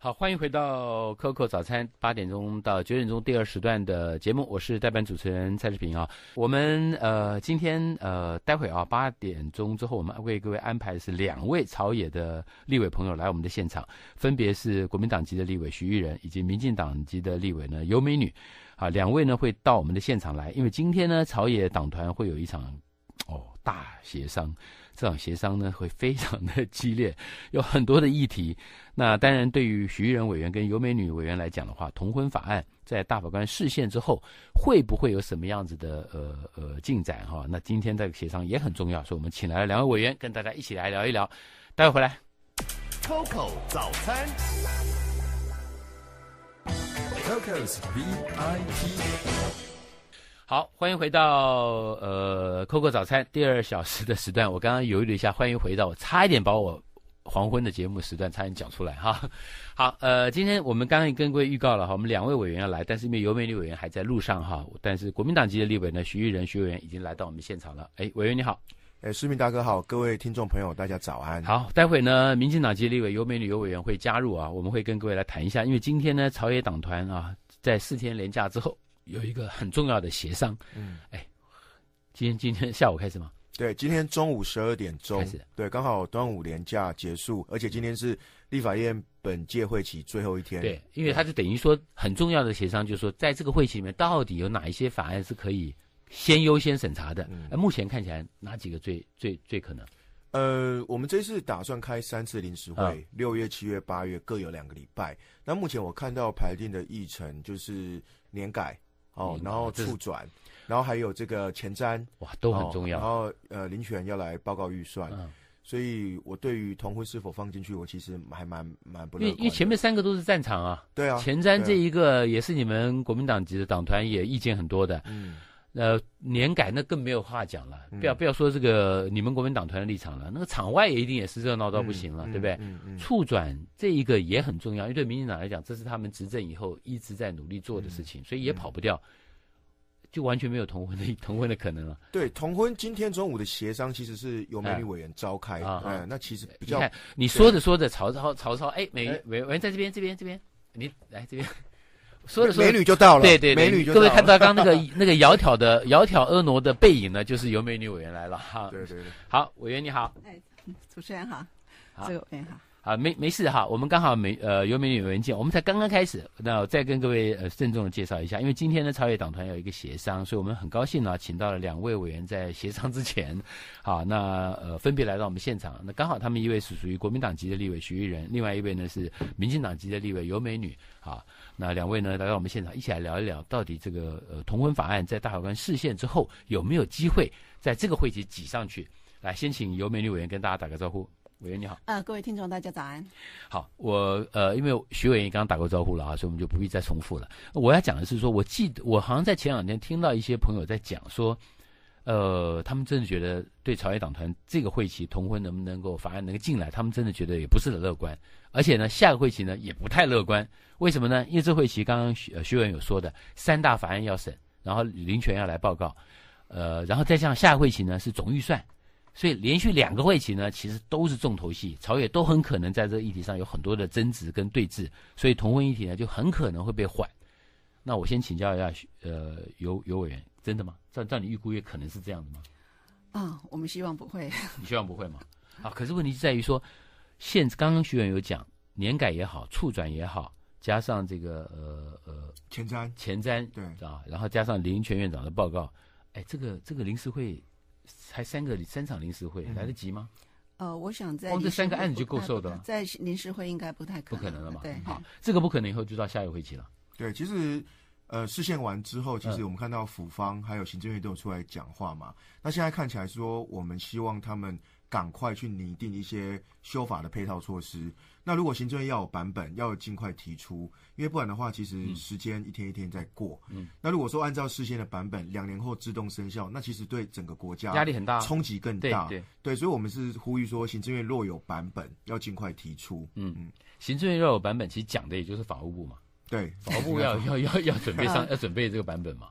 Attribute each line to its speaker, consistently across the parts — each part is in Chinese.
Speaker 1: 好，欢迎回到 Coco 早餐八点钟到九点钟第二时段的节目，我是代班主持人蔡志平啊。我们呃今天呃待会啊八点钟之后，我们为各位安排是两位朝野的立委朋友来我们的现场，分别是国民党籍的立委徐玉仁以及民进党籍的立委呢尤美女，啊两位呢会到我们的现场来，因为今天呢朝野党团会有一场哦大协商。这场协商呢会非常的激烈，有很多的议题。那当然，对于徐仁委员跟尤美女委员来讲的话，同婚法案在大法官视线之后，会不会有什么样子的呃呃进展？哈，那今天这个协商也很重要，所以我们请来了两位委员，跟大家一起来聊一聊。待会回来，Coco 早餐，Coco's VIP。好，欢迎回到呃，Coco 早餐第二小时的时段。我刚刚犹豫了一下，欢迎回到，我差一点把我黄昏的节目时段差点讲出来哈。好，呃，今天我们刚刚跟各位预告了哈，我们两位委员要来，但是因为尤美女委员还在路上哈，但是国民党籍的立委呢，徐玉仁徐委员已经来到我们现场了。哎，委员你好，哎，市民大
Speaker 2: 哥好，各位听众朋友大
Speaker 1: 家早安。好，待会呢，民进党籍立委尤美女游委员会加入啊，我们会跟各位来谈一下，因为今天呢，朝野党团啊，在四天连假之后。有一个很重要的协商，嗯，哎，今天今天下午开始吗？
Speaker 2: 对，今天中午十二点钟开始。对，刚好端午连假结束，而且今天是立法院本届会期最
Speaker 1: 后一天。对，因为它是等于说很重要的协商，就是说在这个会期里面，到底有哪一些法案是可以先优先审查的？呃，目前看起来哪几个最最最可能？
Speaker 2: 呃，我们这次打算开三次临时会，六月、七月、八月各有两个礼拜。那目前我看到排定的议程就是年改。哦，然后促转，然后还有这个前瞻，哇，都很重要。然后呃，林权要来报告预算，所以我对于同婚是否放进去，我其实还蛮蛮不。因为因为前
Speaker 1: 面三个都是战场啊，对啊，前瞻这一个也是你们国民党籍的党团也意见很多的，嗯。呃，年改那更没有话讲了，不要不要说这个你们国民党团的立场了，那个场外也一定也是热闹到不行了，对不对？促转这一个也很重要，因为对民进党来讲，这是他们执政以后一直在努力做的事情，所以也跑不掉，就完全没有同婚的同婚的可能了。
Speaker 2: 对，同婚今天中午的协商，其实是由美女委员
Speaker 1: 召开啊、那其实比较……你说着说着，曹操，曹操，哎，美女委员在这边，这边，这边，你来这边。说说美女就到了，对对，美女就各位看到刚那个 那个窈窕的窈窕婀娜的背影呢，就是由美女委员来了哈。对对对，好，委员你好，哎，
Speaker 3: 主持人好，这位好，
Speaker 1: 啊，没没事哈，我们刚好没呃有美女委员我们才刚刚开始，那再跟各位呃郑重的介绍一下，因为今天呢超越党团有一个协商，所以我们很高兴呢，请到了两位委员在协商之前，好 那呃分别来到我们现场，那刚好他们一位是属于国民党籍的立委徐玉仁，另外一位呢是民进党籍的立委尤美女啊。那两位呢？来到我们现场，一起来聊一聊，到底这个呃同婚法案在大法官视线之后有没有机会在这个会期挤上去？来，先请尤美女委员跟大家打个招呼。委员你好。
Speaker 3: 呃，各位听众，大家早安。
Speaker 1: 好，我呃，因为徐委员刚刚打过招呼了啊，所以我们就不必再重复了。我要讲的是说，我记得我好像在前两天听到一些朋友在讲说。呃，他们真的觉得对朝野党团这个会期同婚能不能够法案能够进来，他们真的觉得也不是很乐观。而且呢，下个会期呢也不太乐观。为什么呢？因为这会期刚刚薛委员有说的，三大法案要审，然后林权要来报告，呃，然后再像下个会期呢是总预算，所以连续两个会期呢其实都是重头戏，朝野都很可能在这个议题上有很多的争执跟对峙，所以同婚议题呢就很可能会被缓。那我先请教一下呃有有委员。真的吗？照照你预估，也可能是这样的吗？
Speaker 3: 啊，我们希望不会。
Speaker 1: 你希望不会吗？啊，可是问题就在于说，现刚刚学员有讲，年改也好，促转也好，加上这个呃呃前瞻前瞻对啊，然后加上林权院长的报告，哎，这个这个临时会才三个三场临时会来得及吗？
Speaker 3: 呃，我想在光这三个案子就够受的，了，在临时会应该不太可能不可能了嘛？对，好，
Speaker 1: 这个不可能以后就到下一回期了。
Speaker 2: 对，其实。呃，事件完之后，其实我们看到府方还有行政院都有出来讲话嘛。那现在看起来说，我们希望他们赶快去拟定一些修法的配套措施。那如果行政院要有版本，要尽快提出，因为不然的话，其实时间一天一天在过。嗯。那如果说按照事先的版本，两年后自动生效，那其实对整个国家压力很大，冲击更大。对对对，所以我们是呼吁说，行政院若有版本，要尽快提出。嗯嗯，行政院若有版本，其实讲的也
Speaker 1: 就是法务部嘛。对，跑步要要要要准备上，要准备这个版本嘛。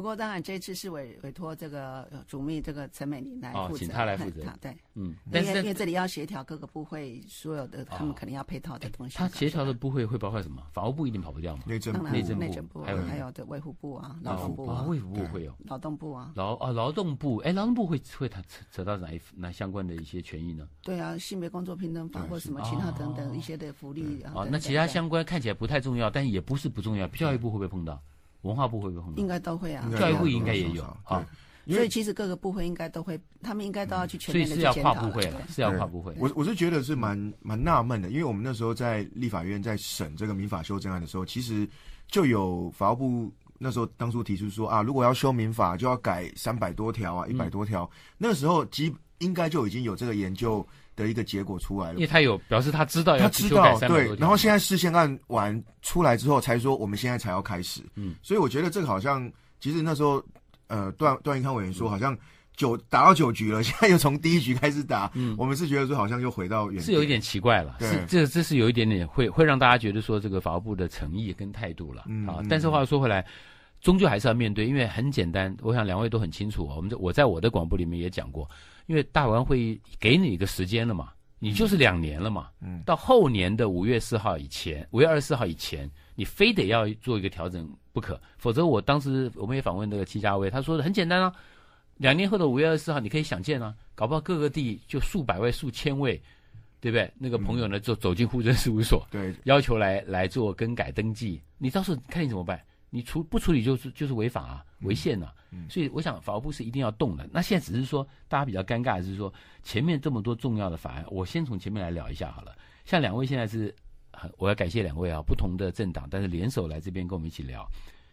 Speaker 3: 不过当然，这次是委委托这个主秘这个陈美玲来负责。哦，请他来负责。对，嗯，因为因为这里要协调各个部会，所有的他们肯定要配套的东
Speaker 1: 西。他协调的部会会包括什么？法务部一定跑不掉嘛？内政部、内政部，还有还
Speaker 3: 有这卫护部啊，劳部啊，卫护部会有劳动部啊，
Speaker 1: 劳啊劳动部，哎，劳动部会会他扯扯到哪一哪相关的一些权益呢？
Speaker 3: 对啊，性别工作平等法或什么其他等等一些的福利。啊。那其他相
Speaker 1: 关看起来不太重要，但也不是不重要，教育部会不会碰到？文化部会不？应该都会啊。教育部应该也有啊。
Speaker 3: 所以其实各个部会应该都会，他们应该都要去全面的去检所以是要跨部会了，
Speaker 2: 是要跨部会。我我是觉得是蛮蛮纳闷的，因为我们那时候在立法院在审这个民法修正案的时候，其实就有法务部那时候当初提出说啊，如果要修民法，就要改三百多条啊，一百多条。那时候基应该就已经有这个研究的一个结果出来了，因为他有
Speaker 1: 表示他知道他知道对，然
Speaker 2: 后现在事先案完出来之后才说我们现在才要开始，嗯，所以我觉得这个好像其实那时候呃段段云康委员说好像九打到九局了，现在又从第一局开始打，嗯，我们是觉得说好像又回到是有一点
Speaker 1: 奇怪了，是这这是有一点点会会让大家觉得说这个法务部的诚意跟态度了啊，但是话说回来，终究还是要面对，因为很简单，我想两位都很清楚，我们我在我的广播里面也讲过。因为大完会给你一个时间了嘛，你就是两年了嘛，嗯，到后年的五月四号以前，五月二十四号以前，你非得要做一个调整不可，否则我当时我们也访问那个戚家威，他说的很简单啊，两年后的五月二十四号你可以想见啊，搞不好各个地就数百位、数千位，对不对？那个朋友呢就走进户政事务所，对，要求来来做更改登记，你到时候看你怎么办。你处不处理就是就是违法啊，违宪呐，所以我想法务部是一定要动的。那现在只是说，大家比较尴尬的是说，前面这么多重要的法案，我先从前面来聊一下好了。像两位现在是，我要感谢两位啊，不同的政党，但是联手来这边跟我们一起聊。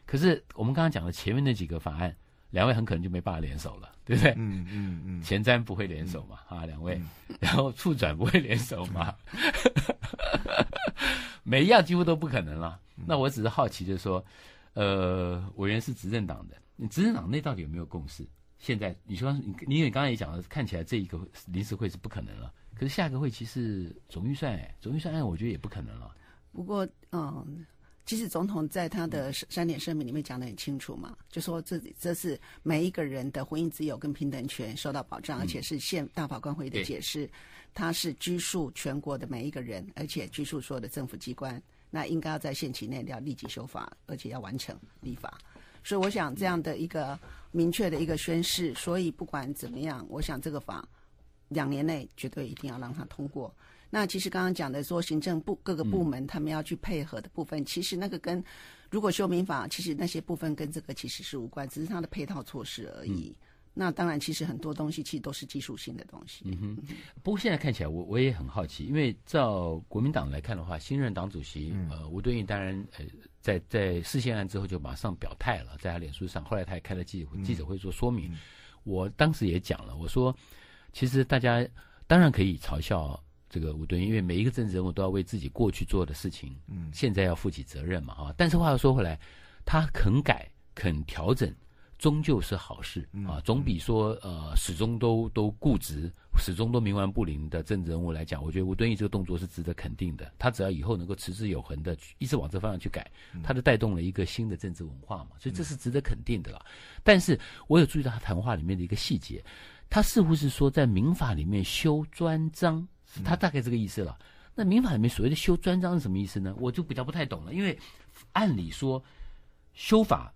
Speaker 1: 可是我们刚刚讲的前面那几个法案，两位很可能就没办法联手了，对不对？嗯嗯嗯，前瞻不会联手嘛，啊，两位，然后促转不会联手嘛，每一样几乎都不可能了。那我只是好奇，就是说。呃，委员是执政党的，你执政党内到底有没有共识？现在你说你，因为刚才也讲了，看起来这一个临时会是不可能了。可是下个会其实总预算，哎，总预算，哎，我觉得也不可能了。
Speaker 3: 不过，嗯，其实总统在他的三点声明里面讲的很清楚嘛，就说这这是每一个人的婚姻自由跟平等权受到保障，而且是现大法官会议的解释，他是拘束全国的每一个人，而且拘束所有的政府机关。那应该要在限期内要立即修法，而且要完成立法。所以我想这样的一个明确的一个宣誓，所以不管怎么样，我想这个法两年内绝对一定要让它通过。那其实刚刚讲的说行政部各个部门他们要去配合的部分，其实那个跟如果修民法，其实那些部分跟这个其实是无关，只是它的配套措施而已。那当然，其实很多东西其实都是技术性的东西。嗯哼。
Speaker 1: 不过现在看起来，我我也很好奇，因为照国民党来看的话，新任党主席呃吴敦义当然呃在在事县案之后就马上表态了，在他脸书上，后来他也开了记者记者会做说明。我当时也讲了，我说其实大家当然可以嘲笑这个吴敦义，因为每一个政治人物都要为自己过去做的事情，嗯，现在要负起责任嘛哈。但是话又说回来，他肯改肯调整。终究是好事啊，总比说呃始终都都固执，始终都冥顽不灵的政治人物来讲，我觉得吴敦义这个动作是值得肯定的。他只要以后能够持之有恒的，一直往这方向去改，他就带动了一个新的政治文化嘛，所以这是值得肯定的了。但是我有注意到他谈话里面的一个细节，他似乎是说在民法里面修专章，他大概这个意思了。那民法里面所谓的修专章是什么意思呢？我就比较不太懂了，因为按理说修法。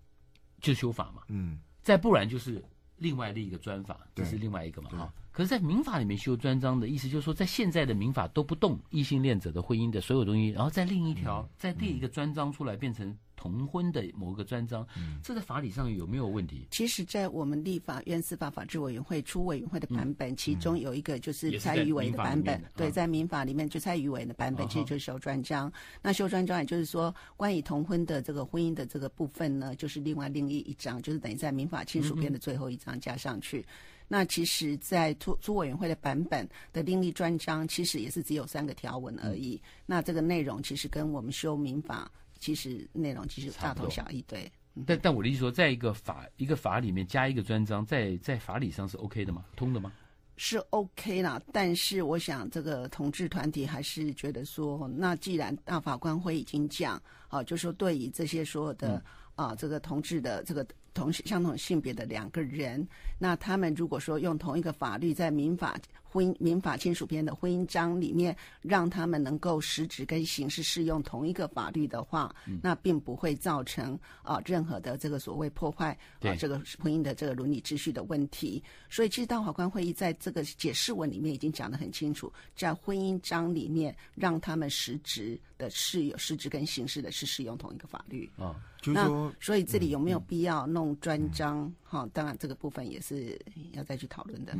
Speaker 1: 就修法嘛，嗯，再不然就是另外的一个专法，这是另外一个嘛，哈。可是，在民法里面修专章的意思，就是说在现在的民法都不动异性恋者的婚姻的所有东西，然后再另一条再列一个专章出来，变成。同婚的某个专章，这在法理上有没有问题？
Speaker 3: 其实，在我们立法院司法法制委员会初委员会的版本，其中有一个就是蔡玉伟的版本，对，在民法里面就蔡玉伟的版本，其实就是修专章。那修专章也就是说，关于同婚的这个婚姻的这个部分呢，就是另外另一一章，就是等于在民法亲属篇的最后一章加上去。那其实，在初出委员会的版本的另立专章，其实也是只有三个条文而已。那这个内容其实跟我们修民法。其实内容其实大同小异，对。
Speaker 1: 但但我的意思说，在一个法一个法里面加一个专章，在在法理上是 OK 的吗？通的吗？
Speaker 3: 是 OK 啦，但是我想这个同志团体还是觉得说，那既然大法官会已经讲，啊，就说对于这些所有的啊这个同志的这个同相同性别的两个人，那他们如果说用同一个法律在民法。婚姻民法亲属篇的婚姻章里面，让他们能够实质跟形式适用同一个法律的话，那并不会造成啊任何的这个所谓破坏啊这个婚姻的这个伦理秩序的问题。所以，其实大法官会议在这个解释文里面已经讲得很清楚，在婚姻章里面让他们实质的是有实质跟形式的是适用同一个法律
Speaker 1: 啊。那
Speaker 3: 所以这里有没有必要弄专章？哈，当然这个部分也是要再去讨论的。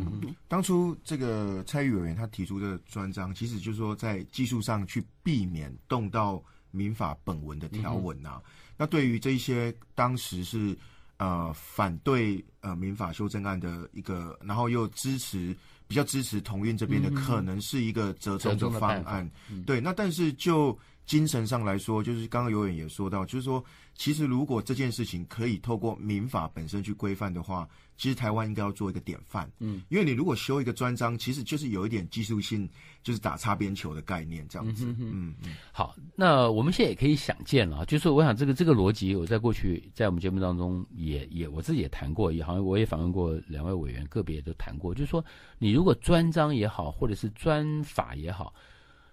Speaker 2: 当初这个。呃，蔡委员他提出的专章，其实就是说在技术上去避免动到民法本文的条文呐。那对于这一些当时是呃反对呃民法修正案的一个，然后又支持比较支持同运这边的，可能是一个折中的方案。对，那但是就精神上来说，就是刚刚有远也说到，就是说。其实，如果这件事情可以透过民法本身去规范的话，其实台湾应该要做一个典范。嗯，因为你如果修一个专章，其实就是有一点技术性，就是打擦边球的概念这样子。嗯嗯。好，
Speaker 1: 那我们现在也可以想见了，就是我想这个这个逻辑，我在过去在我们节目当中也也我自己也谈过，也好像我也访问过两位委员，个别都谈过，就是说你如果专章也好，或者是专法也好，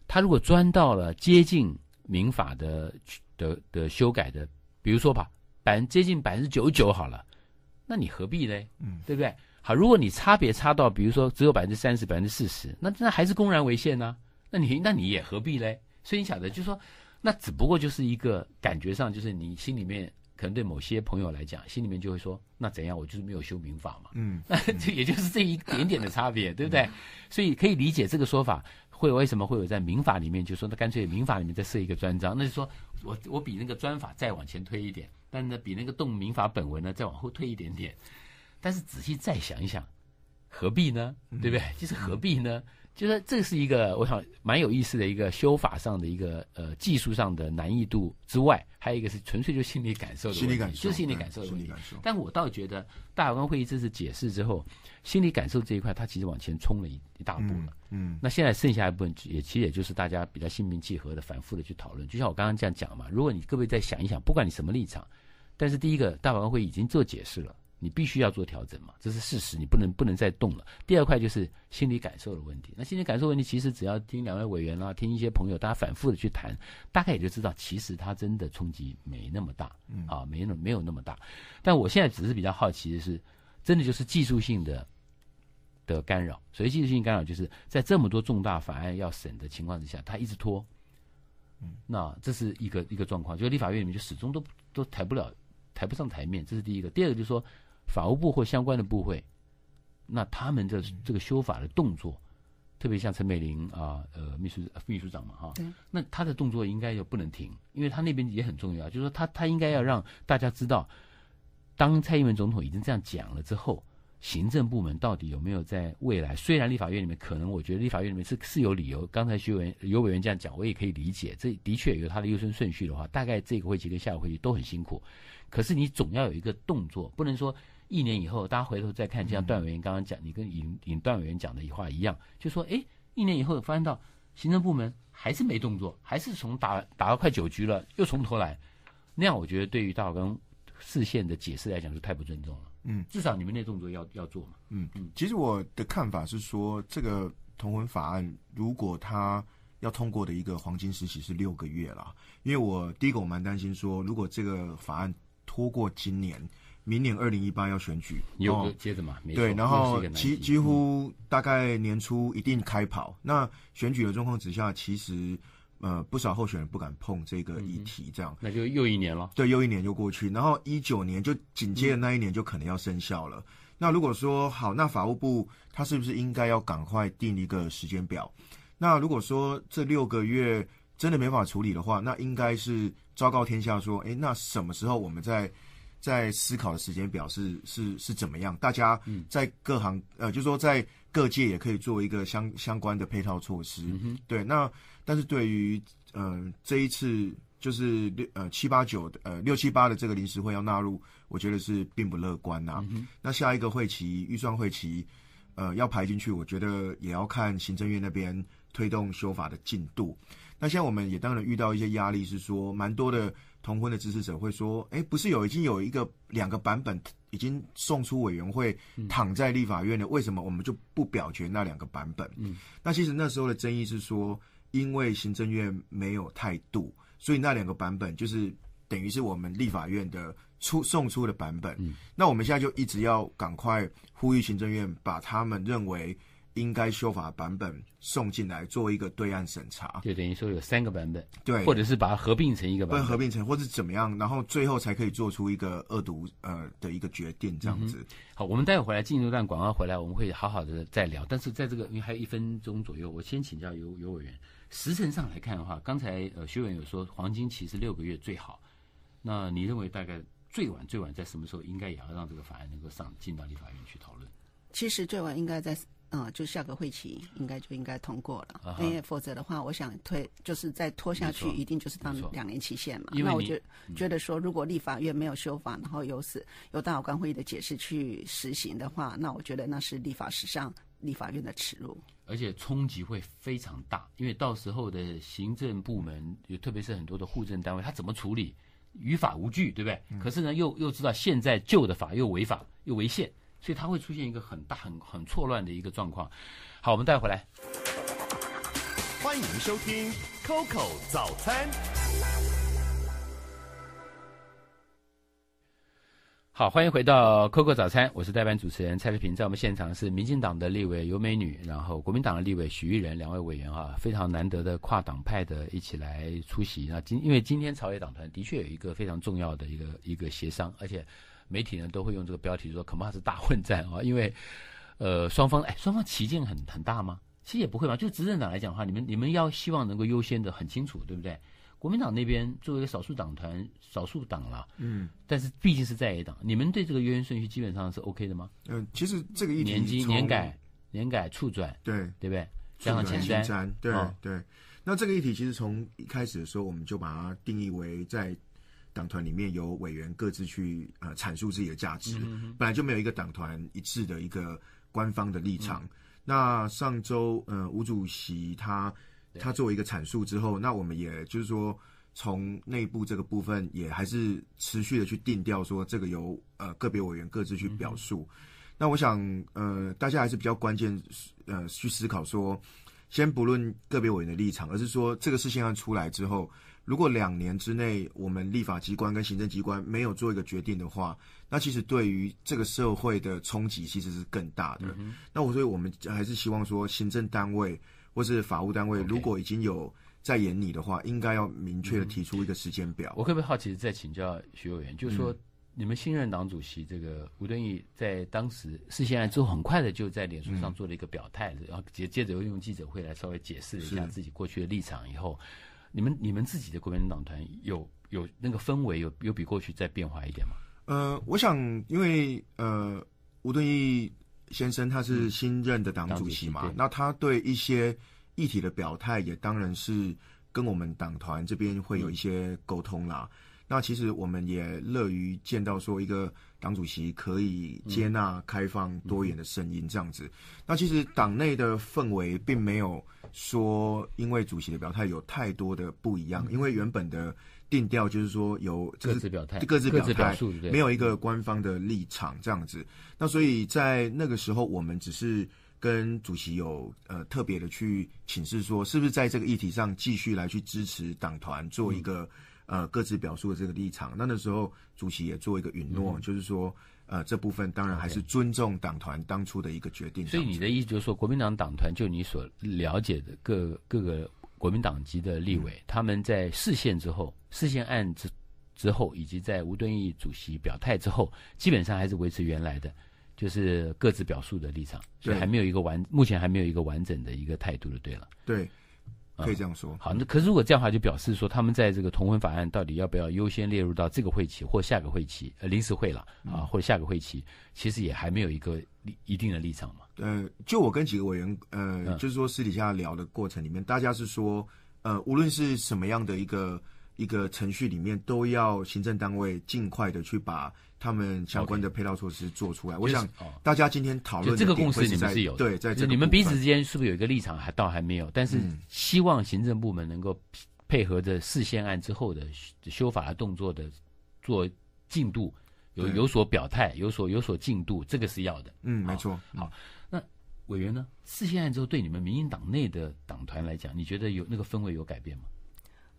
Speaker 1: 他如果钻到了接近民法的的的修改的。比如说吧，百分接近百分之九十九好了，那你何必呢？嗯，对不对？好，如果你差别差到，比如说只有百分之三十、百分之四十，那那还是公然违宪呢？那你那你也何必嘞？所以你晓得，就说那只不过就是一个感觉上，就是你心里面可能对某些朋友来讲，心里面就会说，那怎样？我就是没有修民法嘛。嗯，那 这也就是这一点点的差别，对不对？所以可以理解这个说法会为什么会有在民法里面，就说那干脆民法里面再设一个专章，那就说。我我比那个专法再往前推一点，但是呢，比那个动民法本文呢再往后推一点点。但是仔细再想一想，何必呢？对不对？就是何必呢？就是这是一个，我想蛮有意思的一个修法上的一个呃技术上的难易度之外，还有一个是纯粹就心理感受的心理感受，就是心理感受的问题。但我倒觉得大法官会议这次解释之后，心理感受这一块，他其实往前冲了一一大步了。嗯，那现在剩下一部分，也其实也就是大家比较心平气和的反复的去讨论。就像我刚刚这样讲嘛，如果你各位再想一想，不管你什么立场，但是第一个大法官会已经做解释了。你必须要做调整嘛，这是事实，你不能不能再动了。第二块就是心理感受的问题。那心理感受问题，其实只要听两位委员啦，听一些朋友，大家反复的去谈，大概也就知道，其实他真的冲击没那么大，啊，没那没有那么大。但我现在只是比较好奇的是，真的就是技术性的的干扰。所以技术性干扰就是在这么多重大法案要审的情况之下，他一直拖。嗯，那这是一个一个状况，就是立法院里面就始终都都抬不了抬不上台面，这是第一个。第二个就是说。法务部或相关的部会，那他们的这个修法的动作，特别像陈美玲啊，呃，秘书秘书长嘛，哈，那他的动作应该就不能停，因为他那边也很重要，就是说他他应该要让大家知道，当蔡英文总统已经这样讲了之后，行政部门到底有没有在未来？虽然立法院里面可能，我觉得立法院里面是是有理由。刚才徐委员、尤委员这样讲，我也可以理解，这的确有他的优先顺序的话，大概这个会期跟下午会议都很辛苦，可是你总要有一个动作，不能说。一年以后，大家回头再看，就像段委员刚刚讲，你跟尹尹段委员讲的一话一样，就说：哎，一年以后发现到行政部门还是没动作，还是从打打了快九局了，又从头来，那样我觉得对于大老刚视线的解释来讲，就太不尊重了。嗯，至少你们那动作要要做嘛。嗯嗯，其实我的看法是说，这个同婚
Speaker 2: 法案如果他。要通过的一个黄金时期是六个月了，因为我第一个我蛮担心说，如果这个法案拖过今年。明年二零一八要选举，有接着嘛，对，然后几几乎大概年初一定开跑。那选举的状况之下，其实呃不少候选人不敢碰这个议题，这样那就又一年了。对，又一年就过去，然后一九年就紧接着那一年就可能要生效了。那如果说好，那法务部他是不是应该要赶快定一个时间表？那如果说这六个月真的没法处理的话，那应该是昭告天下说，哎，那什么时候我们在？在思考的时间表是是是怎么样？大家在各行呃，就说在各界也可以做一个相相关的配套措施。对，那但是对于呃这一次就是六呃七八九的呃六七八的这个临时会要纳入，我觉得是并不乐观呐。那下一个会期预算会期呃要排进去，我觉得也要看行政院那边推动修法的进度。那现在我们也当然遇到一些压力，是说蛮多的。同婚的支持者会说：“哎，不是有已经有一个两个版本已经送出委员会，躺在立法院的，为什么我们就不表决那两个版本？”嗯，那其实那时候的争议是说，因为行政院没有态度，所以那两个版本就是等于是我们立法院的出送出的版本。那我们现在就一直要赶快呼吁行政院，把他们认为。应该修法版本送进来做一个对案审查，就等于说有三个版本，对，或者是
Speaker 1: 把它合并成一个，本，合并成，或者怎么样，然后最后才可以做出一个恶毒呃的一个决定这样子。好，我们待会回来进入一段广告，回来我们会好好的再聊。但是在这个因为还有一分钟左右，我先请教游游委员，时辰上来看的话，刚才呃，徐委员有说黄金期是六个月最好，那你认为大概最晚最晚在什么时候应该也要让这个法案能够
Speaker 3: 上进到立法院去讨论？其实最晚应该在。嗯，就下个会期应该就应该通过了，因为否则的话，我想推就是再拖下去，一定就是到两年期限嘛。那我觉觉得说，如果立法院没有修法，然后由此由大法官会议的解释去实行的话，那我觉得那是立法史上立法院的耻辱。
Speaker 1: 而且冲击会非常大，因为到时候的行政部门，特别是很多的户政单位，他怎么处理，于法无据，对不对？可是呢，又又知道现在旧的法又违法又违宪。所以它会出现一个很大、很很错乱的一个状况。好，我们带回来。欢迎收听 Coco 早餐。好，欢迎回到 Coco 早餐，我是代班主持人蔡佩平。在我们现场是民进党的立委尤美女，然后国民党的立委许玉仁两位委员啊，非常难得的跨党派的一起来出席。那今因为今天朝野党团的确有一个非常重要的一个一个协商，而且。媒体呢都会用这个标题说恐怕是大混战啊，因为，呃，双方哎，双方旗舰很很大吗？其实也不会嘛，就执政党来讲的话，你们你们要希望能够优先的很清楚，对不对？国民党那边作为一个少数党团，少数党了，嗯，但是毕竟是在野党，你们对这个优先顺序基本上是 OK 的吗？
Speaker 2: 嗯，其实这个议题年纪年改，
Speaker 1: 年改促转，对对不对？
Speaker 2: 加上前瞻，对对。那这个议题其实从一开始的时候，我们就把它定义为在。党团里面有委员各自去呃阐述自己的价值，本来就没有一个党团一致的一个官方的立场。那上周呃吴主席他他作为一个阐述之后，那我们也就是说从内部这个部分也还是持续的去定调说这个由呃个别委员各自去表述。那我想呃大家还是比较关键呃去思考说，先不论个别委员的立场，而是说这个事情要出来之后。如果两年之内我们立法机关跟行政机关没有做一个决定的话，那其实对于这个社会的冲击其实是更大的。那我所以我们还是希望说，行政单位或是法务单位，如果已经有在演你的话，应该要明确的提出一个时间
Speaker 1: 表。我特别好奇的在请教徐委员，就是说，你们新任党主席这个吴敦义在当时事件之后，很快的就在脸书上做了一个表态，然后接接着又用记者会来稍微解释一下自己过去的立场以后。你们你们自己的国民党团有有那个氛围有有比过去再变化一点吗？
Speaker 2: 呃，我想因为呃吴敦义先生他是新任的党主席嘛，那他对一些议题的表态也当然是跟我们党团这边会有一些沟通啦。那其实我们也乐于见到说一个党主席可以接纳开放多元的声音这样子。那其实党内的氛围并没有。说，因为主席的表态有太多的不一样，因为原本的定调就是说有各自表态，各自表态，没有一个官方的立场这样子。那所以在那个时候，我们只是跟主席有呃特别的去请示，说是不是在这个议题上继续来去支持党团做一个呃各自表述的这个立场。那那时候主席也做一个允诺，就是说。呃，这部分当然还是
Speaker 1: 尊重党团当初的一个决定。所以你的意思就是说，国民党党团就你所了解的各各个国民党籍的立委，他们在视线之后、视线案之之后，以及在吴敦义主席表态之后，基本上还是维持原来的，就是各自表述的立场，所以还没有一个完，目前还没有一个完整的一个态度的对了。对。可以这样说，好，那可是如果这样的话，就表示说他们在这个同婚法案到底要不要优先列入到这个会期或下个会期，呃，临时会了啊，或者下个会期，其实也还没有一个立一定的立场嘛。
Speaker 2: 呃，就我跟几个委员，呃，就是说私底下聊的过程里面，大家是说，呃，无论是什么样的一个一个程序里面，都要行政单位尽快的去把。他们相关的配套措施做出
Speaker 1: 来，我想大家今天讨论这个共识，你们是有对，在你们彼此之间是不是有一个立场还倒还没有？但是希望行政部门能够配合着四线案之后的修法的动作的做进度有有所表态，有所有所进度，这个是要的。嗯，没错。好，那委员呢？四县案之后对你们民进党内的党团来讲，你觉得有那个氛围有改变吗？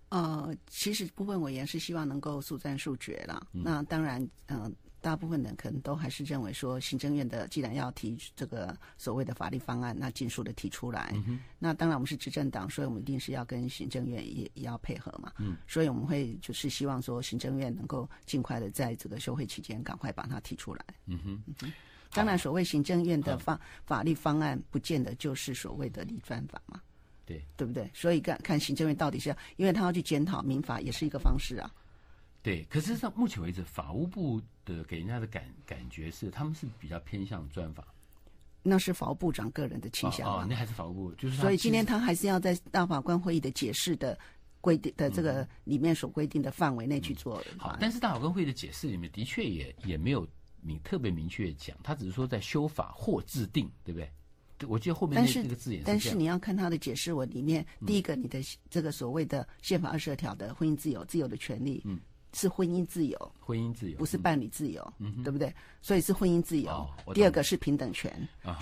Speaker 3: 呃，其实部分委员是希望能够速战速决了。那当然，嗯，大部分人可能都还是认为说，行政院的既然要提这个所谓的法律方案，那尽速的提出来。嗯、那当然，我们是执政党，所以我们一定是要跟行政院也也要配合嘛。嗯，所以我们会就是希望说，行政院能够尽快的在这个休会期间赶快把它提出来。嗯哼。当然，所谓行政院的法法律方案，不见得就是所谓的立专法嘛。对，对不对？所以看看行政院到底是，因为他要去检讨民法，也是一个方式啊。
Speaker 1: 对，可是到目前为止，法务部的给人家的感感觉是，他们是比较偏向专法。
Speaker 3: 那是法务部长个人的倾向啊，那还
Speaker 1: 是法务部就是。所以今天他
Speaker 3: 还是要在大法官会议的解释的规定的这个里面所规定的范围内去做。好，
Speaker 1: 但是大法官会的解释里面的确也也没有明特别明确讲，他只是说在修法或制定，对不对？我记得后面那个字眼。是。但是你
Speaker 3: 要看他的解释文里面，第一个你的这个所谓的宪法二十二条的婚姻自由、自由的权利，嗯，是婚姻自由，婚
Speaker 1: 姻自由，不是伴
Speaker 3: 侣自由，嗯，对不对？所以是婚姻自由。第二个是平等权，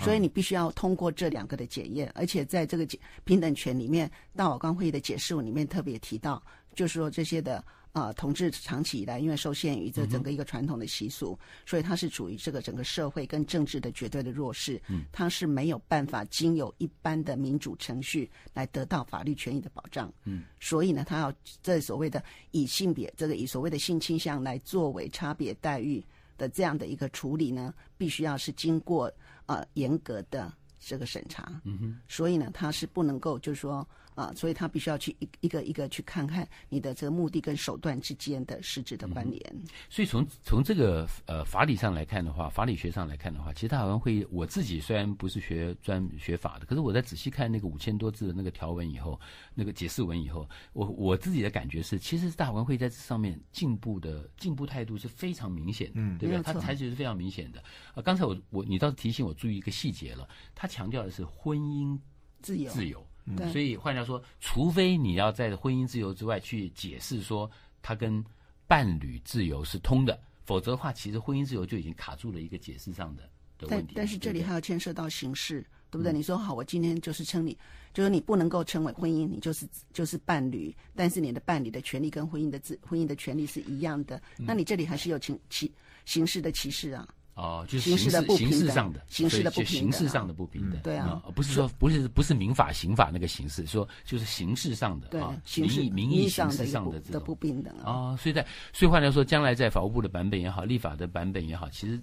Speaker 3: 所以你必须要通过这两个的检验，而且在这个平等权里面，大法官会议的解释文里面特别提到，就是说这些的。啊，同志长期以来，因为受限于这整个一个传统的习俗，所以他是处于这个整个社会跟政治的绝对的弱势，嗯、他是没有办法经由一般的民主程序来得到法律权益的保障。嗯，所以呢，他要这所谓的以性别，这个以所谓的性倾向来作为差别待遇的这样的一个处理呢，必须要是经过呃严格的这个审查。嗯哼，所以呢，他是不能够就是说。啊，所以他必须要去一一个一个去看看你的这个目的跟手段之间的实质的关联。
Speaker 1: 所以从从这个呃法理上来看的话，法理学上来看的话，其实大文会我自己虽然不是学专学法的，可是我在仔细看那个五千多字的那个条文以后，那个解释文以后，我我自己的感觉是，其实大文会在这上面进步的，进步态度是非常明显的，嗯，对不对？他采取是非常明显的。啊，刚才我我你倒是提醒我注意一个细节了，他强调的是婚姻
Speaker 3: 自由，自由。
Speaker 1: 嗯，所以换掉说，除非你要在婚姻自由之外去解释说，它跟伴侣自由是通的，否则的话，其实婚姻自由就已经卡住了一个解释上
Speaker 3: 的的问题。但但是这里还要牵涉到形式，对不对？你说好，我今天就是称你，就是你不能够称为婚姻，你就是就是伴侣，但是你的伴侣的权利跟婚姻的自婚姻的权利是一样的，那你这里还是有歧歧形式的歧视啊。
Speaker 1: 哦，就是形式形式上的，所以形式上的不平等，对啊，不是说不是不是民法刑法那个形式，说就是形式上的啊，民意民意形式上的这个的不平等啊。所以在所以换来说，将来在法务部的版本也好，立法的版本也好，其实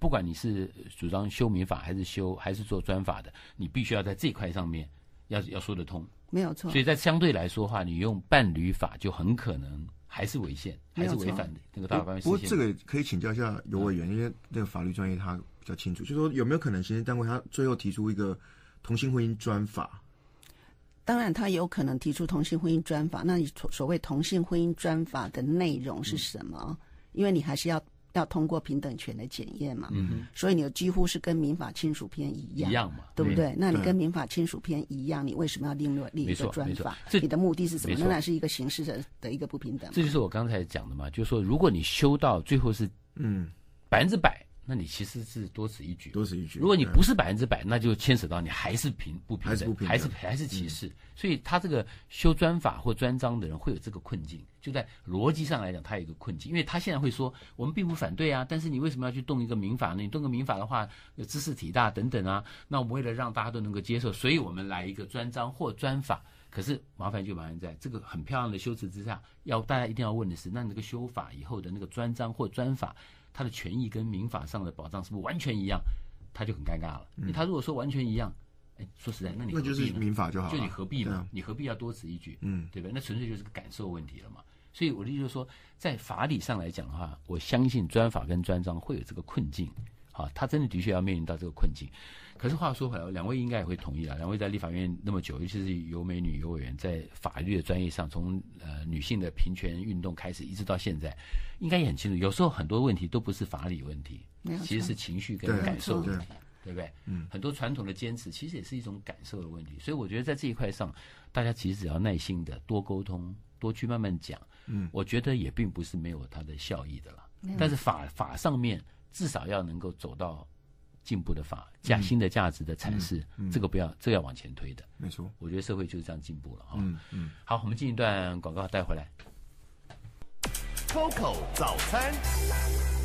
Speaker 1: 不管你是主张修民法还是修还是做专法的，你必须要在这一块上面要要说得通，没有错。所以在相对来说的话，你用伴侣法就很可能。还是违宪，还是违反的，那个大不了。不过这个
Speaker 2: 可以请教一下游委员，因为那个法律专业他比较清楚。就说有没有可能行政单位他最后提出一个同性婚姻专法？
Speaker 3: 当然，他有可能提出同性婚姻专法。那你所谓同性婚姻专法的内容是什么？因为你还是要。要通过平等权的检验嘛，所以你几乎是跟民法亲属篇一样，一样嘛，对不对？那你跟民法亲属篇一样，你为什么要另立另一个专法？你的目的是什么？仍然是一个形式的的一个不平等。这就
Speaker 1: 是我刚才讲的嘛，就是说，如果你修到最后是嗯百分之百。那你其实是多此一举。多此一举。如果你不是百分之百，那就牵扯到你还是平不平等，还是还是歧视。所以，他这个修专法或专章的人会有这个困境，就在逻辑上来讲，他有一个困境，因为他现在会说，我们并不反对啊，但是你为什么要去动一个民法呢？你动个民法的话，知识体大等等啊。那我为了让大家都能够接受，所以我们来一个专章或专法。可是麻烦就麻烦在这个很漂亮的修辞之下，要大家一定要问的是，那你这个修法以后的那个专章或专法。他的权益跟民法上的保障是不完全一样，他就很尴尬了。他如果说完全一样，哎，说实在，那你那就是民法就好了，就你何必呢？你何必要多此一举？嗯，对不对？那纯粹就是个感受问题了嘛。所以我的意思就是说，在法理上来讲的话，我相信专法跟专章会有这个困境。啊，他真的的确要面临到这个困境。可是话说回来，两位应该也会同意啊。两位在立法院那么久，尤其是尤美女委员，在法律的专业上，从呃女性的平权运动开始，一直到现在，应该也很清楚。有时候很多问题都不是法理问题，其实是情绪跟感受问题，对不对？嗯，很多传统的坚持其实也是一种感受的问题。所以我觉得在这一块上，大家其实只要耐心的多沟通，多去慢慢讲，嗯，我觉得也并不是没有它的效益的了。但是法法上面。至少要能够走到进步的法，价新的价值的阐释，这个不要，这要往前推的。没错，我觉得社会就是这样进步了啊。嗯，好，我们进一段广告带回来。
Speaker 2: c o c o 早餐。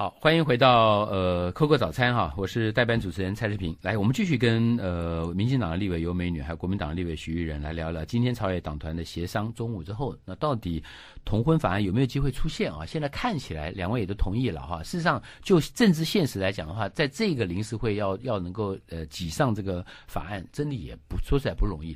Speaker 1: 好，欢迎回到呃，扣 o 早餐哈，我是代班主持人蔡志平。来，我们继续跟呃，民进党的立委尤美女，还有国民党的立委徐玉仁来聊聊今天朝野党团的协商。中午之后，那到底同婚法案有没有机会出现啊？现在看起来两位也都同意了哈。事实上，就政治现实来讲的话，在这个临时会要要能够呃挤上这个法案，真的也不说实在不容易。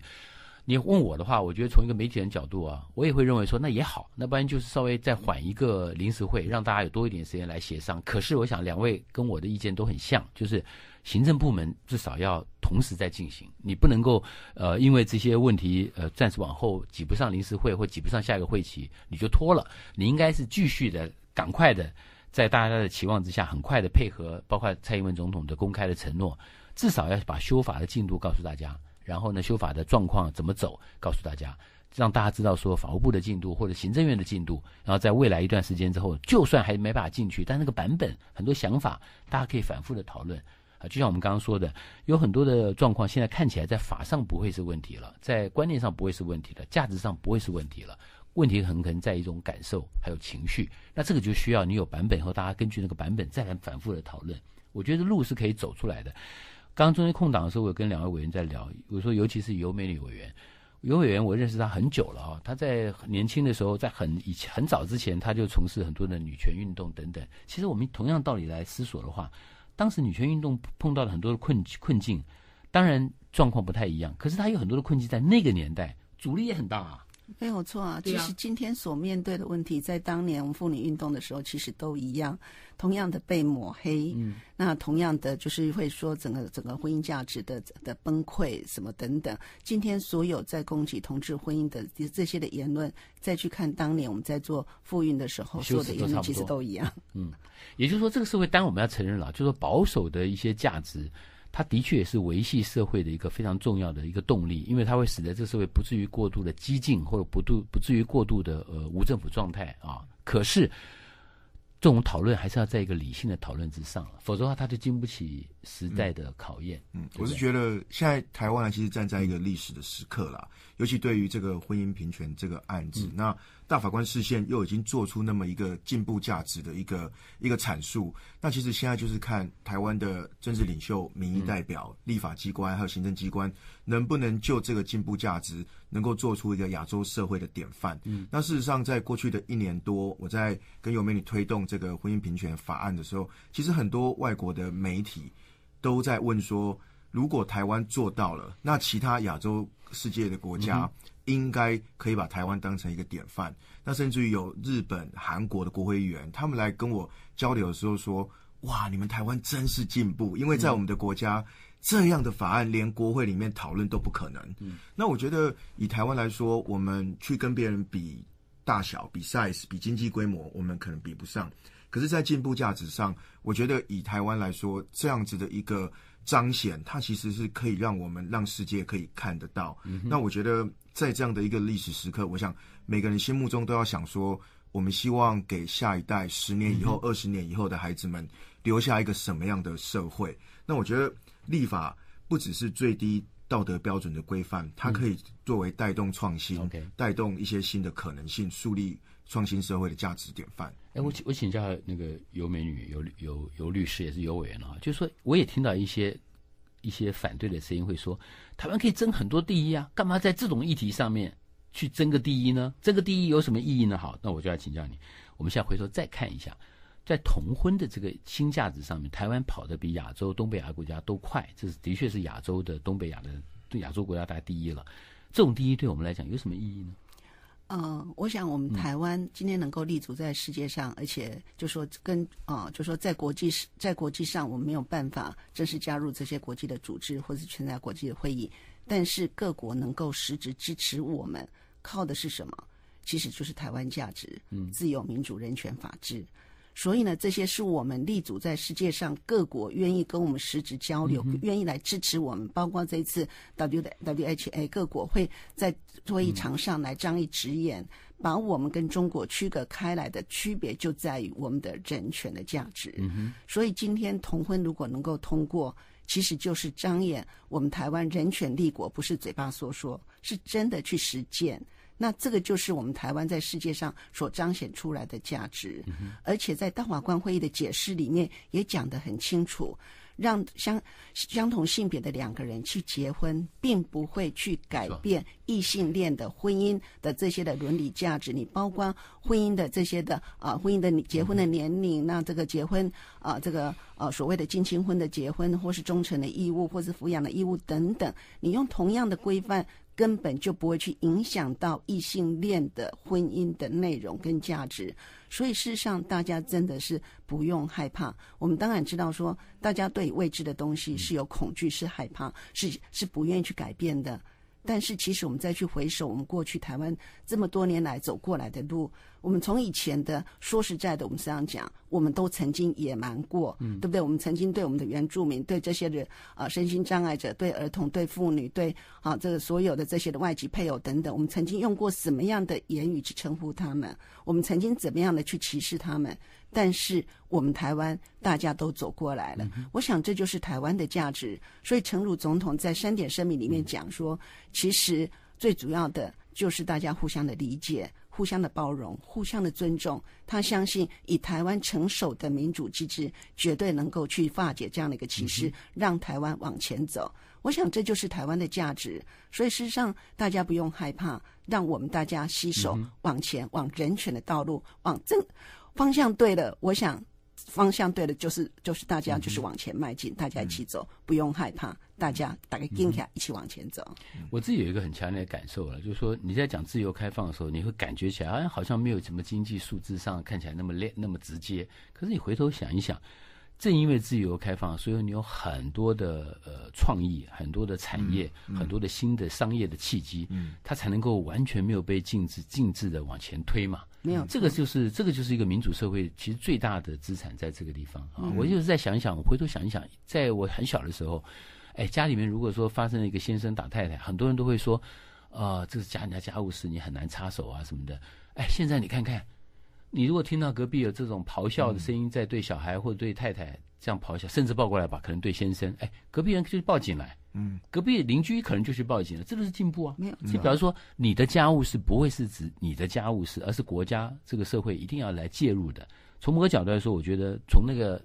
Speaker 1: 你问我的话，我觉得从一个媒体人角度啊，我也会认为说那也好，那不然就是稍微再缓一个临时会，让大家有多一点时间来协商。可是我想两位跟我的意见都很像，就是行政部门至少要同时在进行，你不能够呃因为这些问题呃暂时往后挤不上临时会或挤不上下一个会期你就拖了，你应该是继续的赶快的在大家的期望之下很快的配合，包括蔡英文总统的公开的承诺，至少要把修法的进度告诉大家。然后呢，修法的状况怎么走，告诉大家，让大家知道说，法务部的进度或者行政院的进度，然后在未来一段时间之后，就算还没办法进去，但那个版本很多想法，大家可以反复的讨论。啊，就像我们刚刚说的，有很多的状况，现在看起来在法上不会是问题了，在观念上不会是问题了，价值上不会是问题了，问题很可能在一种感受还有情绪，那这个就需要你有版本以后，大家根据那个版本再来反复的讨论。我觉得路是可以走出来的。刚中间空档的时候，我跟两位委员在聊。我说，尤其是尤美女委员，尤委员我认识她很久了啊。她在年轻的时候，在很以前很早之前，她就从事很多的女权运动等等。其实我们同样道理来思索的话，当时女权运动碰到了很多的困困境，当然状况不太一样。可是她有很多的困境，在那个年代阻力也很大啊。
Speaker 3: 没有错啊，其实今天所面对的问题，在当年我们妇女运动的时候，其实都一样，同样的被抹黑，那同样的就是会说整个整个婚姻价值的的崩溃什么等等。今天所有在攻击同志婚姻的这些的言论，再去看当年我们在做妇运的时候做的言论，其实都一样。
Speaker 1: 嗯，也就是说，这个社会，当我们要承认了，就说保守的一些价值。它的确也是维系社会的一个非常重要的一个动力，因为它会使得这社会不至于过度的激进，或者不度不至于过度的呃无政府状态啊。可是，这种讨论还是要在一个理性的讨论之上，否则的话，它就经不起时代的考验。嗯，我是觉得现在
Speaker 2: 台湾其实站在一个历史的时刻啦，尤其对于这个婚姻平权这个案子，那。大法官视线又已经做出那么一个进步价值的一个一个阐述，那其实现在就是看台湾的政治领袖、民意代表、立法机关还有行政机关，能不能就这个进步价值能够做出一个亚洲社会的典范。嗯，那事实上，在过去的一年多，我在跟有美女推动这个婚姻平权法案的时候，其实很多外国的媒体都在问说，如果台湾做到了，那其他亚洲世界的国家？应该可以把台湾当成一个典范，那甚至于有日本、韩国的国会议员，他们来跟我交流的时候说：“哇，你们台湾真是进步，因为在我们的国家，这样的法案连国会里面讨论都不可能。”那我觉得以台湾来说，我们去跟别人比大小、比 size、比经济规模，我们可能比不上，可是，在进步价值上，我觉得以台湾来说，这样子的一个。彰显它其实是可以让我们让世界可以看得到。那我觉得在这样的一个历史时刻，我想每个人心目中都要想说，我们希望给下一代、十年以后、二十年以后的孩子们留下一个什么样的社会？那我觉得立法不只是最低道德标准的规范，它可以作为带动创新、带动一些新的可能性、
Speaker 1: 树立。创新社会的价值典范。哎，我我请教那个尤美女，尤尤尤律师也是尤委员啊，就是说我也听到一些一些反对的声音，会说台湾可以争很多第一啊，干嘛在这种议题上面去争个第一呢？争个第一有什么意义呢？好，那我就要请教你。我们现在回头再看一下，在同婚的这个新价值上面，台湾跑的比亚洲、东北亚国家都快，这是的确是亚洲的、东北亚的、对亚洲国家大第一了。这种第一对我们来讲有什么意义呢？
Speaker 3: 嗯，我想我们台湾今天能够立足在世界上，而且就说跟啊，就说在国际在国际上，我们没有办法正式加入这些国际的组织或是参加国际的会议，但是各国能够实质支持我们，靠的是什么？其实就是台湾价值，嗯，自由、民主、人权、法治。所以呢，这些是我们立足在世界上各国愿意跟我们实质交流，愿意来支持我们。包括这次 W WHA 各国会在会议场上来张一直言，把我们跟中国区隔开来的区别就在于我们的人权的价值。所以今天同婚如果能够通过，其实就是张眼我们台湾人权立国不是嘴巴说说，是真的去实践。那这个就是我们台湾在世界上所彰显出来的价值，而且在《大法官会议》的解释里面也讲得很清楚，让相相同性别的两个人去结婚，并不会去改变异性恋的婚姻的这些的伦理价值。你包括婚姻的这些的啊，婚姻的结婚的年龄，那这个结婚啊，这个呃所谓的近亲婚的结婚，或是忠诚的义务，或是抚养的义务等等，你用同样的规范。根本就不会去影响到异性恋的婚姻的内容跟价值，所以事实上大家真的是不用害怕。我们当然知道说，大家对未知的东西是有恐惧、是害怕、是是不愿意去改变的。但是，其实我们再去回首我们过去台湾这么多年来走过来的路，我们从以前的说实在的，我们这样讲，我们都曾经野蛮过，对不对？我们曾经对我们的原住民、对这些人啊，身心障碍者、对儿童、对妇女、对啊，这个所有的这些的外籍配偶等等，我们曾经用过什么样的言语去称呼他们？我们曾经怎么样的去歧视他们？但是我们台湾大家都走过来了，我想这就是台湾的价值。所以陈鲁总统在三点声明里面讲说，其实最主要的就是大家互相的理解、互相的包容、互相的尊重。他相信以台湾成熟的民主机制，绝对能够去化解这样的一个歧视，让台湾往前走。我想这就是台湾的价值。所以事实上，大家不用害怕，让我们大家携手往前，往人权的道路，往正。方向对了，我想方向对了，就是就是大家就是往前迈进，大家一起走，不用害怕，大家打个劲起来，一起往前走。
Speaker 1: 我自己有一个很强烈的感受了，就是说你在讲自由开放的时候，你会感觉起来好像好像没有什么经济数字上看起来那么烈那么直接。可是你回头想一想，正因为自由开放，所以你有很多的呃创意，很多的产业，很多的新的商业的契机，嗯，它才能够完全没有被禁止，禁止的往前推嘛。没有，这个就是这个就是一个民主社会，其实最大的资产在这个地方啊。我就是再想一想，我回头想一想，在我很小的时候，哎，家里面如果说发生了一个先生打太太，很多人都会说，啊，这是家里的家务事，你很难插手啊什么的。哎，现在你看看，你如果听到隔壁有这种咆哮的声音，在对小孩或者对太太。这样一下，甚至抱过来吧，可能对先生，哎，隔壁人就报警来，嗯，隔壁邻居可能就去报警了，这个是进步啊。没有，就比示说你的家务是不会是指你的家务事，而是国家这个社会一定要来介入的。从某个角度来说，我觉得从那个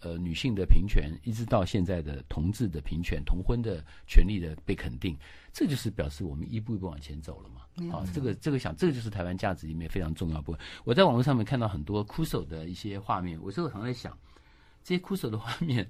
Speaker 1: 呃女性的平权，一直到现在的同志的平权、同婚的权利的被肯定，这就是表示我们一步一步往前走了嘛。啊，这个这个想，这个就是台湾价值里面非常重要部分。我在网络上面看到很多枯手的一些画面，我事我常在想。这些枯手的画面，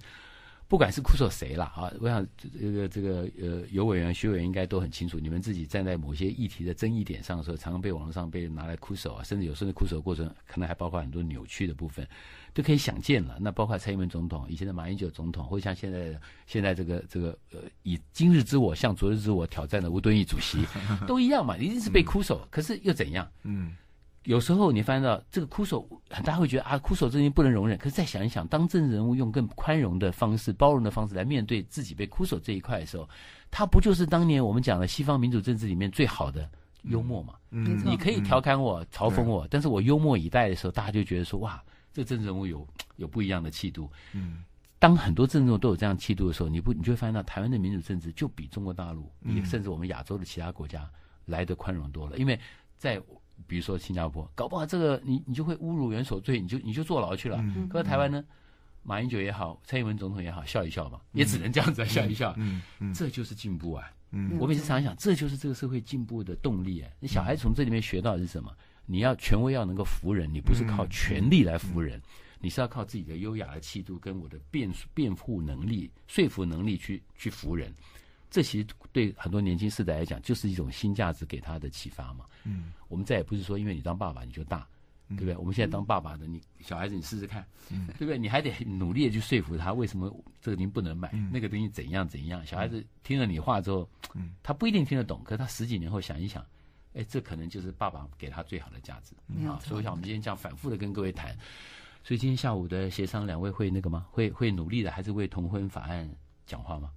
Speaker 1: 不管是枯手谁了 啊，我想这个这个呃，有委员、学委员应该都很清楚。你们自己站在某些议题的争议点上的时候，常常被网络上被拿来枯手啊，甚至有甚至枯手的过程，可能还包括很多扭曲的部分，都可以想见了。那包括蔡英文总统、以前的马英九总统，或像现在现在这个这个呃，以今日之我向昨日之我挑战的吴敦义主席，都一样嘛，一定是被枯手。可是又怎样？嗯。有时候你发现到这个哭手，大家会觉得啊，哭手这些不能容忍。可是再想一想，当政治人物用更宽容的方式、包容的方式来面对自己被哭手这一块的时候，他不就是当年我们讲的西方民主政治里面最好的幽默嘛？嗯，你可以调侃我、嘲讽我，但是我幽默以待的时候，大家就觉得说哇，这政治人物有有不一样的气度。嗯，当很多政治人物都有这样气度的时候，你不，你就会发现到台湾的民主政治就比中国大陆，甚至我们亚洲的其他国家来的宽容多了，因为在。比如说新加坡，搞不好这个你你就会侮辱元首罪，你就你就坐牢去了。可是台湾呢，马英九也好，蔡英文总统也好，笑一笑嘛，也只能这样子笑一笑。嗯这就是进步啊。嗯，我每次想想，这就是这个社会进步的动力啊。那小孩从这里面学到的是什么？你要权威要能够服人，你不是靠权力来服人，你是要靠自己的优雅的气度跟我的辩辩护能力、说服能力去去服人。这其实对很多年轻世代来讲，就是一种新价值给他的启发嘛。嗯，我们再也不是说，因为你当爸爸你就大，对不对？我们现在当爸爸的，你小孩子你试试看，对不对？你还得努力的去说服他，为什么这个您西不能买，那个东西怎样怎样？小孩子听了你话之后，他不一定听得懂，可是他十几年后想一想，哎，这可能就是爸爸给他最好的价值啊。所以像我们今天这样反复的跟各位谈，所以今天下午的协商，两位会那个吗？会会努力的，还是为同婚法案讲话吗？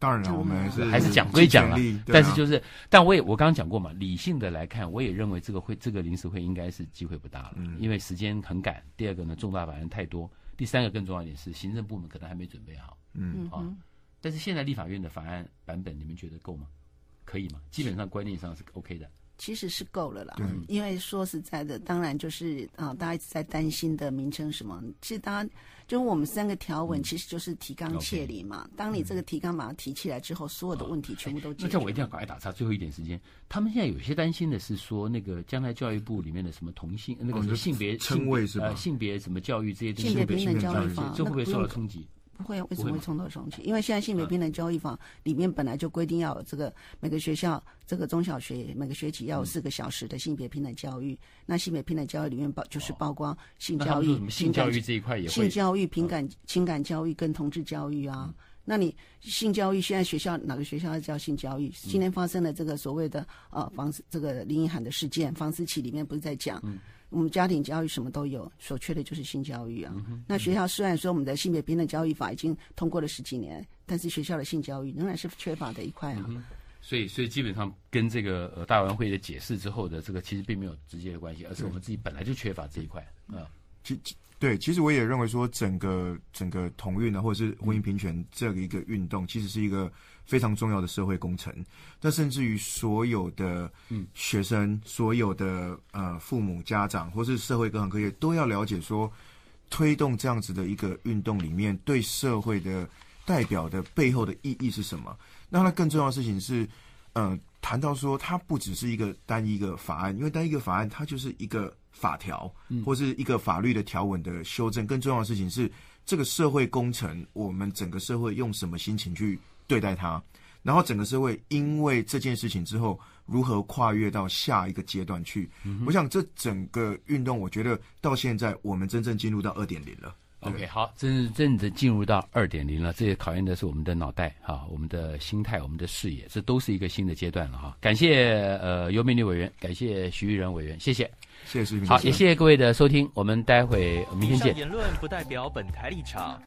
Speaker 1: 当
Speaker 2: 然了，我们还是还是讲归讲了，但是就
Speaker 1: 是，但我也我刚刚讲过嘛，理性的来看，我也认为这个会这个临时会应该是机会不大了，因为时间很赶。第二个呢，重大法案太多，第三个更重要一点是，行政部门可能还没准备好。嗯，好，但是现在立法院的法案版本，你们觉得够吗？可以吗？基本上观念上是 OK 的。
Speaker 3: 其实是够了啦，因为说实在的，当然就是啊，大家一直在担心的名称什么，其实大家就是我们三个条文，其实就是提纲挈领嘛。当你这个提纲把它提起来之后，所有的问题全部都解决。那我一
Speaker 1: 定要赶快打岔，最后一点时间，他们现在有些担心的是说，那个将来教育部里面的什么同性那个性别称谓是吧？性别什么教育这些东西会不会受到冲击？
Speaker 3: 不会，为什么会冲头重起？因为现在性别平等交易法里面本来就规定要这个每个学校这个中小学每个学期要有四个小时的性别平等教育。那性别平等教育里面包就是包括性教育、性教育这一块也性教育、情感情感教育跟同志教育啊。那你性教育现在学校哪个学校叫性教育？今天发生了这个所谓的呃房这个林奕涵的事件，房思琪里面不是在讲？我们家庭教育什么都有，所缺的就是性教育啊。那学校虽然说我们的性别平等教育法已经通过了十几年，但是学校的性教育仍然是缺乏的一块啊。
Speaker 1: 所以，所以基本上跟这个呃大完会的解释之后的这个其实并没有直接的关系，而是我们自己本来就缺乏这一块
Speaker 3: 啊。这
Speaker 2: 这。对，其实我也认为说，整个整个同运呢，或者是婚姻平权这一个运动，其实是一个非常重要的社会工程。那甚至于所有的嗯学生、所有的呃父母、家长，或是社会各行各业，都要了解说，推动这样子的一个运动里面，对社会的代表的背后的意义是什么。那它更重要的事情是，嗯。谈到说，它不只是一个单一个法案，因为单一一个法案，它就是一个法条，或是一个法律的条文的修正。更重要的事情是，这个社会工程，我们整个社会用什么心情去对待它？然后，整个社会因为这件事情之后，如何跨越到下一个阶段去？我想，这整个运动，我觉得到现在，我们真正进入到二点零了。
Speaker 1: OK，好，真正的进入到二点零了，这也考验的是我们的脑袋，哈，我们的心态，我们的视野，这都是一个新的阶段了，哈。感谢呃尤美女委员，感谢徐玉仁委员，谢谢，谢谢徐。好，也谢谢各位的收听，我们待会明天见。言
Speaker 2: 论不代表本台立场。